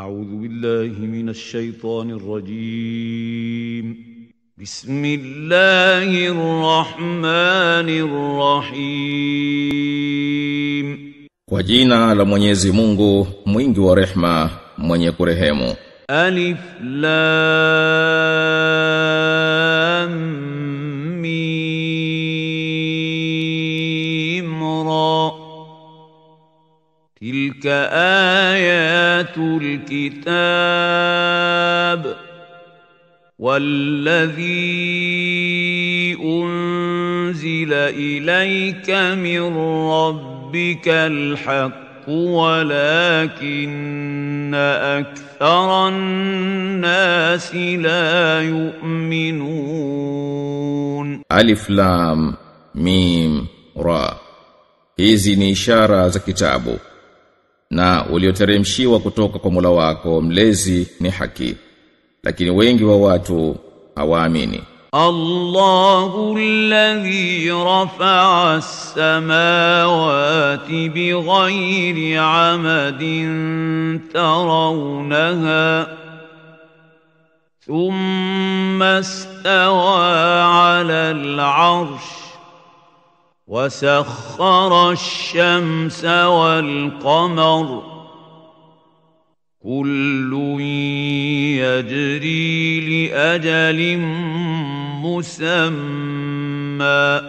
أعوذ بالله من الشيطان الرجيم بسم الله الرحمن الرحيم وجينا لمنيزي مونغو مونغو ورحمة مونيكو رحمو ألف لام ميم را تلك آيات الكتاب والذي أنزل إليك من ربك الحق ولكن أكثر الناس لا يؤمنون ألف لام ميم را hizi ni ishara za kitabu na ulioteremshiwa kutoka kwa Mola wako mlezi ni haki lakini wengi wa watu hawaamini Allahu alladhi rafa'a as-samawati bighayri 'amadin tarawnaha thumma istawa 'ala al-'arsh وسخر الشمس والقمر كل يجري لاجل مسمى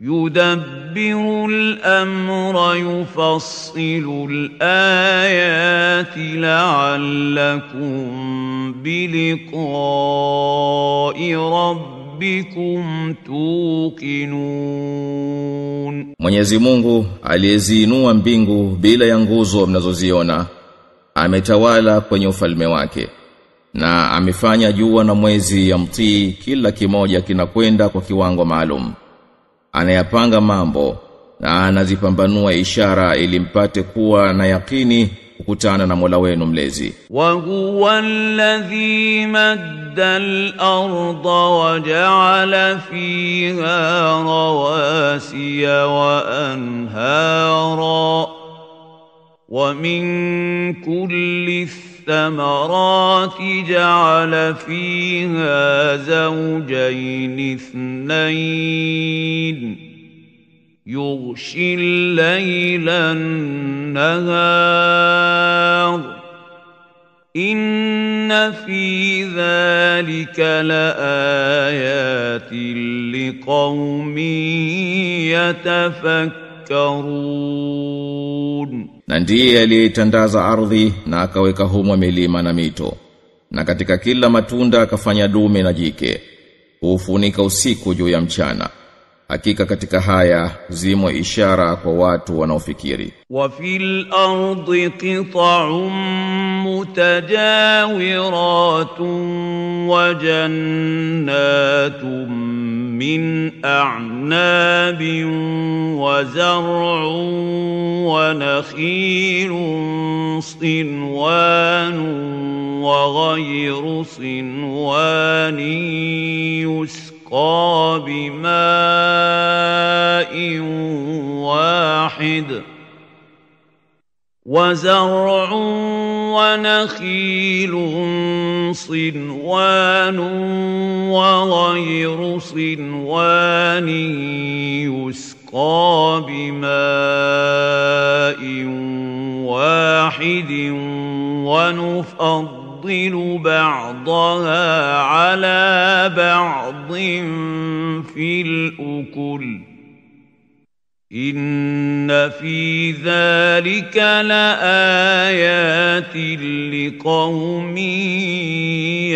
يدبر الامر يفصل الايات لعلكم بلقاء ربكم rabbikum tuqinun, Mwenyezi Mungu aliyeziinua mbingu bila ya nguzo mnazoziona ametawala kwenye ufalme wake na amefanya jua na mwezi ya mtii kila kimoja kinakwenda kwa kiwango maalum anayapanga mambo na anazipambanua ishara ili mpate kuwa na yakini kutana na Mola wenu mlezi. Wa huwa alladhi madda al-ardha wa ja'ala fiha rawasiya wa anhara wa min kulli الثمرات جعل فيها زوجين اثنين يغشي الليل النهار إن في ذلك لآيات لقوم يتفكرون na ndiye aliyetandaza ardhi na akaweka humo milima na mito na katika kila matunda akafanya dume na jike huufunika usiku juu ya mchana hakika katika haya zimo ishara kwa watu wanaofikiri wa fil ardi qita'un mutajawiratun wa jannatun min a'nabin wa zar'un wa nakhilun sinwanun wa ghayru sinwanin بعقاب بماء واحد وزرع ونخيل صنوان وغير صنوان يسقى بماء واحد ونفضل بعضها على بعض عظيم في الأكل إن في ذلك لآيات لقوم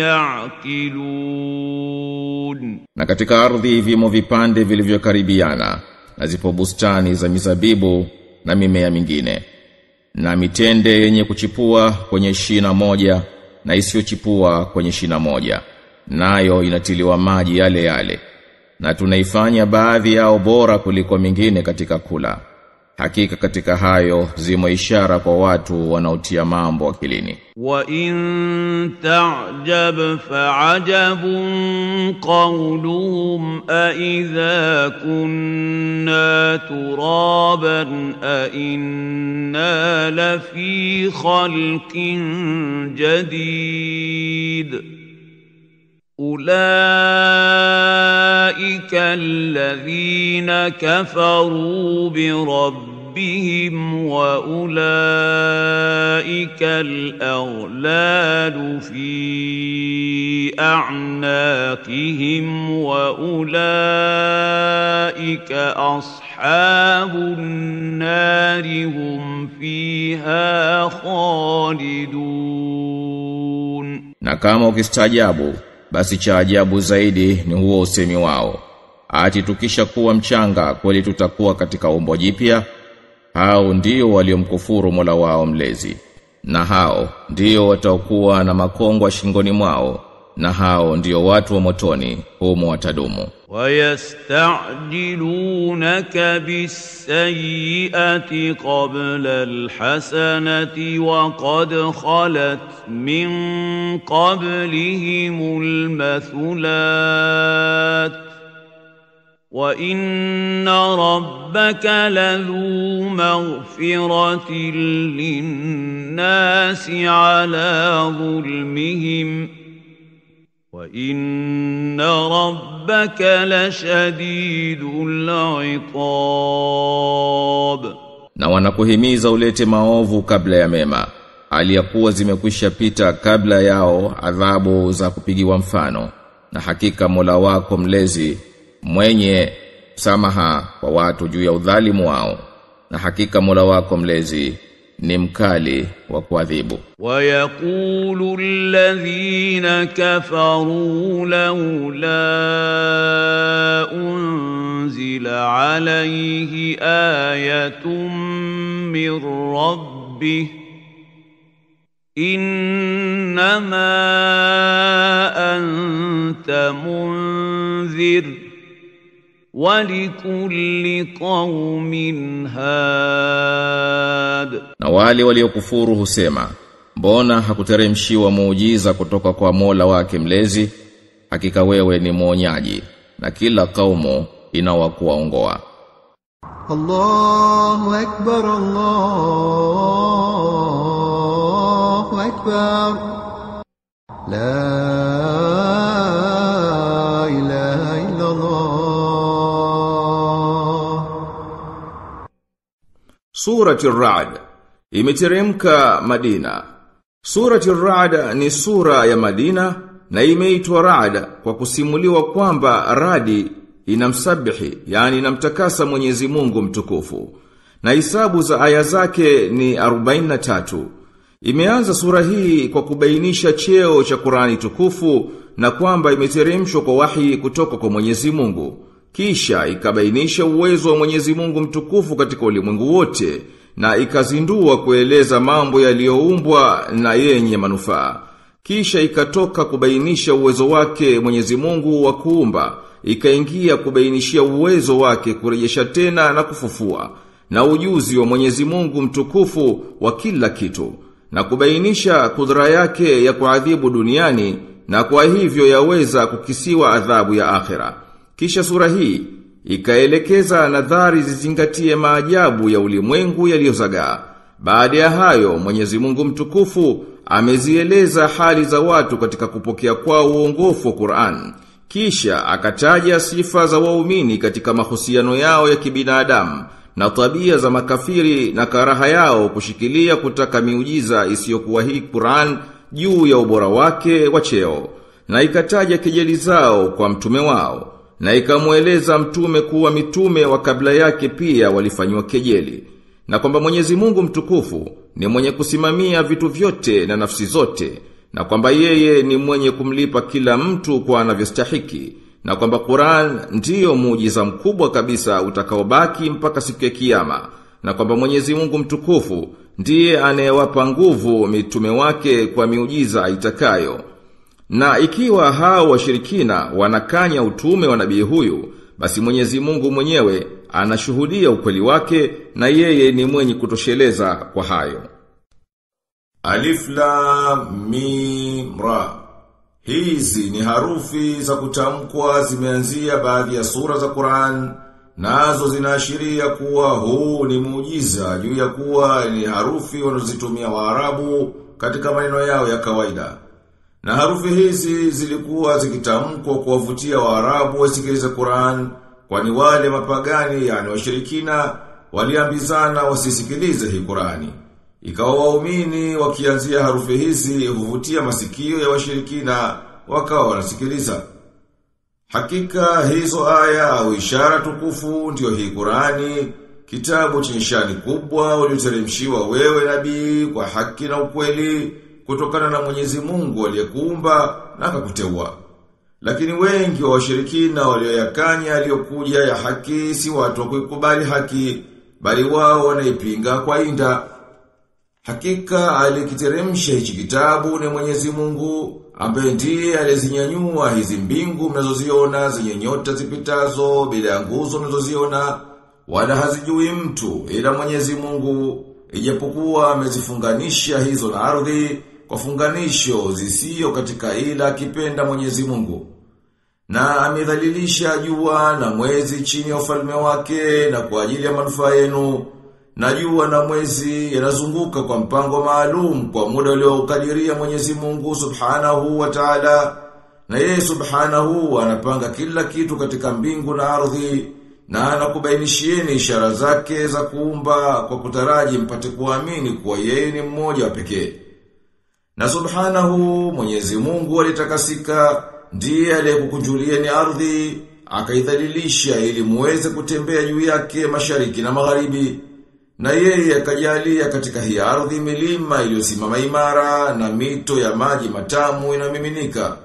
يعقلون na katika ardhi vimo vipande vilivyokaribiana na zipo bustani za mizabibu na mimea mingine na mitende yenye kuchipua kwenye shina moja na isiyochipua kwenye shina moja nayo inatiliwa maji yale yale na tunaifanya baadhi yao bora kuliko mingine katika kula hakika katika hayo zimo ishara kwa watu wanaotia mambo akilini wa in ta'jab fa'ajabun qawluhum a idha kunna turaban a inna fi khalqin jadid أولئك الذين كفروا بربهم وأولئك الأغلال في أعناقهم وأولئك أصحاب النار هم فيها خالدون. Na kama basi cha ajabu zaidi ni huo usemi wao ati tukisha kuwa mchanga kweli tutakuwa katika umbo jipya hao ndio waliomkufuru Mola wao mlezi na hao ndio watakuwa na makongwa shingoni mwao na hao ndio watu wa motoni humo watadumu wayastajilunaka bisayiati qabla alhasanati wa qad khalat min qablihim almathulat وان ربك لذو مغفره للناس على ظلمهم وإن ربك لشديد na wanakuhimiza ulete maovu kabla ya mema aliyakuwa zimekwisha pita kabla yao adhabu za kupigiwa mfano na hakika Mola wako mlezi mwenye samaha kwa watu juu ya udhalimu wao na hakika Mola wako mlezi نمكالي وكواذيبو ويقول الذين كفروا لولا أنزل عليه آية من ربه إنما أنت منذر ولكل قوم هاد wale waliokufuru husema, mbona hakuteremshiwa muujiza kutoka kwa Mola wake mlezi? Hakika wewe ni mwonyaji na kila kaumu inawakuwaongoa. Allahu akbar Allahu akbar La ilaha illa Allah Surati Ar-Ra'd Imeteremka Madina. Surati Ar-Ra'd ni sura ya Madina na imeitwa Ra'd kwa kusimuliwa kwamba radi inamsabihi, yani inamtakasa Mwenyezi Mungu mtukufu. Na hisabu za aya zake ni 43. Imeanza sura hii kwa kubainisha cheo cha Qur'ani tukufu na kwamba imeteremshwa kwa wahi kutoka kwa Mwenyezi Mungu. Kisha ikabainisha uwezo wa Mwenyezi Mungu mtukufu katika ulimwengu wote na ikazindua kueleza mambo yaliyoumbwa na yenye manufaa. Kisha ikatoka kubainisha uwezo wake Mwenyezi Mungu wa kuumba, ikaingia kubainishia uwezo wake kurejesha tena na kufufua, na ujuzi wa Mwenyezi Mungu mtukufu wa kila kitu, na kubainisha kudra yake ya kuadhibu duniani na kwa hivyo yaweza kukisiwa adhabu ya akhera. Kisha sura hii Ikaelekeza nadhari zizingatie maajabu ya ulimwengu yaliyozagaa. Baada ya hayo Mwenyezi Mungu mtukufu amezieleza hali za watu katika kupokea kwao uongofu wa Qur'an. Kisha akataja sifa za waumini katika mahusiano yao ya kibinadamu na tabia za makafiri na karaha yao kushikilia kutaka miujiza isiyokuwa hii Qur'an juu ya ubora wake wa cheo na ikataja kejeli zao kwa mtume wao na ikamweleza mtume kuwa mitume wa kabla yake pia walifanywa kejeli na kwamba Mwenyezi Mungu mtukufu ni mwenye kusimamia vitu vyote na nafsi zote na kwamba yeye ni mwenye kumlipa kila mtu kwa anavyostahiki na kwamba Qur'an ndiyo muujiza mkubwa kabisa utakaobaki mpaka siku ya kiyama na kwamba Mwenyezi Mungu mtukufu ndiye anayewapa nguvu mitume wake kwa miujiza itakayo na ikiwa hao washirikina wanakanya utume wa nabii huyu, basi Mwenyezi Mungu mwenyewe anashuhudia ukweli wake na yeye ni mwenye kutosheleza kwa hayo. Alif Lam Mim Ra. Hizi ni harufi za kutamkwa zimeanzia baadhi ya sura za Qur'an nazo zinaashiria kuwa huu ni muujiza juu ya kuwa ni harufi wanazozitumia Waarabu katika maneno yao ya kawaida. Na harufi hizi zilikuwa zikitamkwa kuwavutia Waarabu wasikilize Qur'an, kwani wale mapagani yani washirikina waliambizana wasisikilize hii Qur'ani. Ikawa waumini wakianzia harufi hizi huvutia masikio ya washirikina wakawa wanasikiliza. Hakika hizo aya au ishara tukufu ndiyo hii Qur'ani, kitabu chenye shani kubwa ulioteremshiwa wewe nabii kwa haki na ukweli kutokana na Mwenyezi Mungu aliyekuumba na akakuteua. Lakini wengi wa washirikina walioyakanya aliyokuja ya haki si watu kuikubali haki bali wao wanaipinga kwa inda. Hakika alikiteremsha hichi kitabu ni Mwenyezi Mungu ambaye ndiye alizinyanyua hizi mbingu mnazoziona zenye nyota zipitazo bila ya nguzo mnazoziona wala hazijui mtu ila Mwenyezi Mungu ijapokuwa amezifunganisha hizo na ardhi kwa funganisho zisiyo katika ila akipenda Mwenyezi Mungu. Na amedhalilisha jua na mwezi chini ya ufalme wake na kwa ajili ya manufaa yenu. Na jua na mwezi yanazunguka kwa mpango maalum kwa muda ukadiria Mwenyezi Mungu Subhanahu wa Ta'ala. Na yeye Subhanahu anapanga kila kitu katika mbingu na ardhi na anakubainishieni ishara zake za kuumba kwa kutaraji mpate kuamini kuwa yeye ni mmoja wa pekee. Na subhanahu Mwenyezi Mungu alitakasika ndiye aliyekukunjulieni ardhi akaidhalilisha ili muweze kutembea juu yake mashariki na magharibi. Na yeye akajalia katika hii ardhi milima iliyosimama imara na mito ya maji matamu inamiminika.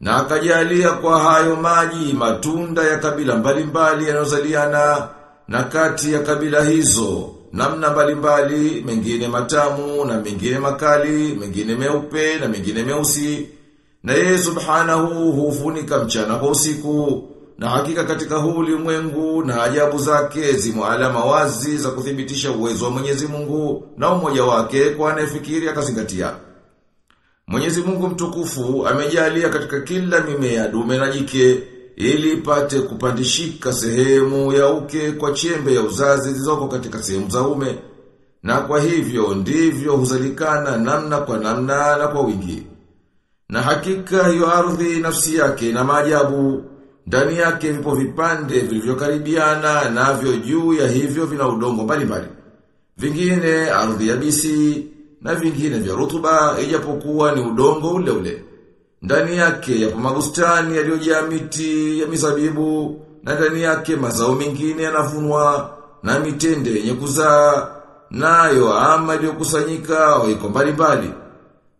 Na akajalia kwa hayo maji matunda ya kabila mbalimbali yanayozaliana na kati ya kabila hizo namna mbalimbali, mengine matamu na mengine makali, mengine meupe na mengine meusi. Na yeye subhanahu hufunika mchana kwa usiku. Na hakika katika huu ulimwengu na ajabu zake zimo alama wazi za kuthibitisha uwezo wa Mwenyezi Mungu na umoja wake kwa anayefikiri akazingatia. Mwenyezi Mungu mtukufu amejalia katika kila mimea dume na jike ili ipate kupandishika sehemu ya uke kwa chembe ya uzazi zilizoko katika sehemu za ume. Na kwa hivyo ndivyo huzalikana namna kwa namna na kwa wingi. Na hakika hiyo ardhi nafsi yake na maajabu ndani yake vipo vipande vilivyokaribiana navyo juu ya hivyo vina udongo mbalimbali. Vingine ardhi yabisi na vingine vya rutuba ijapokuwa ni udongo ule ule. Ndani yake yapo magustani yaliyojaa miti ya mizabibu na ndani yake mazao mengine yanavunwa na mitende yenye kuzaa nayo ama iliyokusanyika waiko mbalimbali.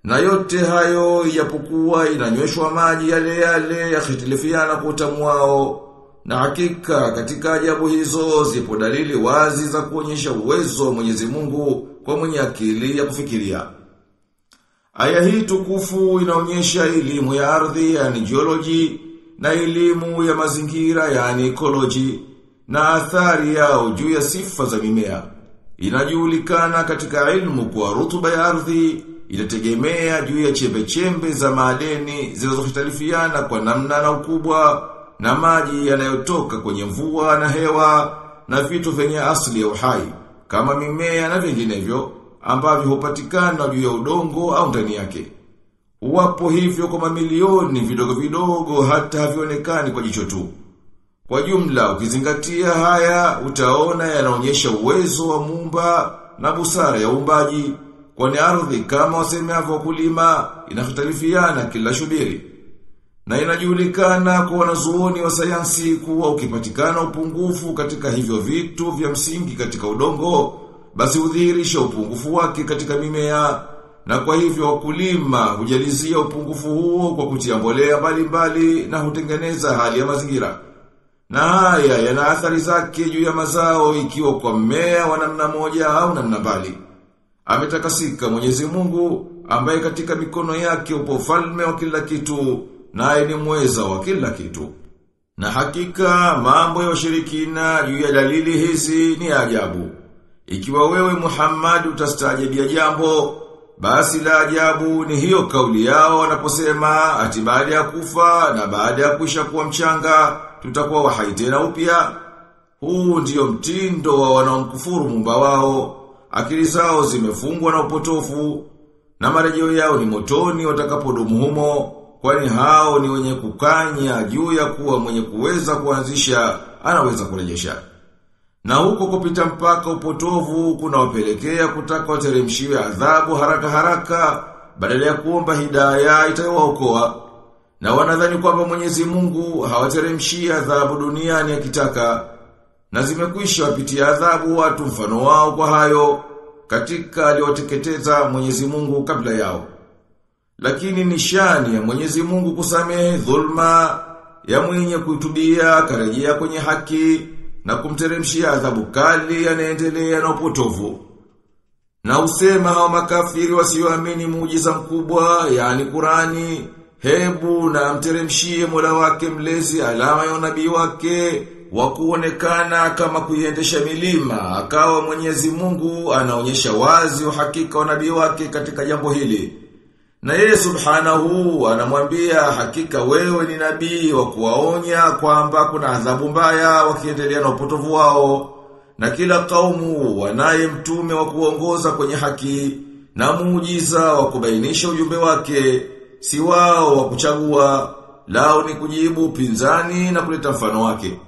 Na yote hayo yapokuwa inanyweshwa maji yale yale yakhitilifiana kwa utamu wao. Na hakika katika ajabu hizo zipo dalili wazi za kuonyesha uwezo wa Mwenyezi Mungu kwa mwenye akili ya kufikiria. Aya hii tukufu inaonyesha elimu ya ardhi yani geology na elimu ya mazingira yani ecology na athari yao juu ya sifa za mimea. Inajulikana katika ilmu kwa rutuba ya ardhi inategemea juu ya chembe-chembe za maadeni zinazohitalifiana kwa namna na ukubwa na maji yanayotoka kwenye mvua na hewa na vitu vyenye asili ya uhai kama mimea na vinginevyo ambavyo hupatikana juu ya udongo au ndani yake. Wapo hivyo kwa mamilioni vidogo vidogo hata havionekani kwa jicho tu. Kwa jumla ukizingatia haya utaona yanaonyesha uwezo wa muumba na busara ya uumbaji kwani ardhi kama wasemavyo wakulima inahitalifiana kila shubiri. Na inajulikana kwa wanazuoni wa sayansi kuwa ukipatikana upungufu katika hivyo vitu vya msingi katika udongo basi udhihirisha upungufu wake katika mimea na kwa hivyo wakulima hujalizia upungufu huo kwa kutia mbolea mbalimbali na hutengeneza hali ya mazingira. Na haya yana athari zake juu ya mazao ikiwa kwa mmea wa namna moja au namna mbali. Ametakasika Mwenyezi Mungu ambaye katika mikono yake upo ufalme wa kila kitu naye ni mweza wa kila kitu. Na hakika mambo ya washirikina juu ya dalili hizi ni ajabu. Ikiwa wewe Muhammad utastaajabia jambo, basi la ajabu ni hiyo kauli yao wanaposema ati baada ya kufa na baada ya kuisha kuwa mchanga tutakuwa wahai tena upya. Huu ndiyo mtindo wa wanaomkufuru Muumba wao. Akili zao zimefungwa na upotofu na marejeo yao ni motoni watakapodumu humo, kwani hao ni wenye kukanya juu ya kuwa mwenye kuweza kuanzisha anaweza kurejesha. Na huko kupita mpaka upotovu kunawapelekea kutaka wateremshiwe adhabu haraka haraka badala ya kuomba hidaya itayowaokoa. Na wanadhani kwamba Mwenyezi Mungu hawateremshii adhabu duniani akitaka. Na zimekwisha wapitia adhabu watu mfano wao kwa hayo katika aliwateketeza Mwenyezi Mungu kabla yao. Lakini nishani ya Mwenyezi Mungu kusamehe dhulma ya mwenye kuitubia akarejea kwenye haki na kumteremshia adhabu kali yanaendelea na upotovu. Na usema wa makafiri wasioamini muujiza mkubwa, yani Qurani, hebu na amteremshie Mola wake mlezi alama ya unabii wake wa kuonekana kama kuiendesha milima, akawa Mwenyezi Mungu anaonyesha wazi uhakika wa unabii wake katika jambo hili. Na yeye subhanahu anamwambia hakika wewe ni nabii wa kuwaonya kwamba kuna adhabu mbaya wakiendelea na upotovu wao na kila kaumu wanaye mtume wa kuongoza kwenye haki na muujiza wa kubainisha ujumbe wake si wao wa kuchagua lao ni kujibu pinzani na kuleta mfano wake.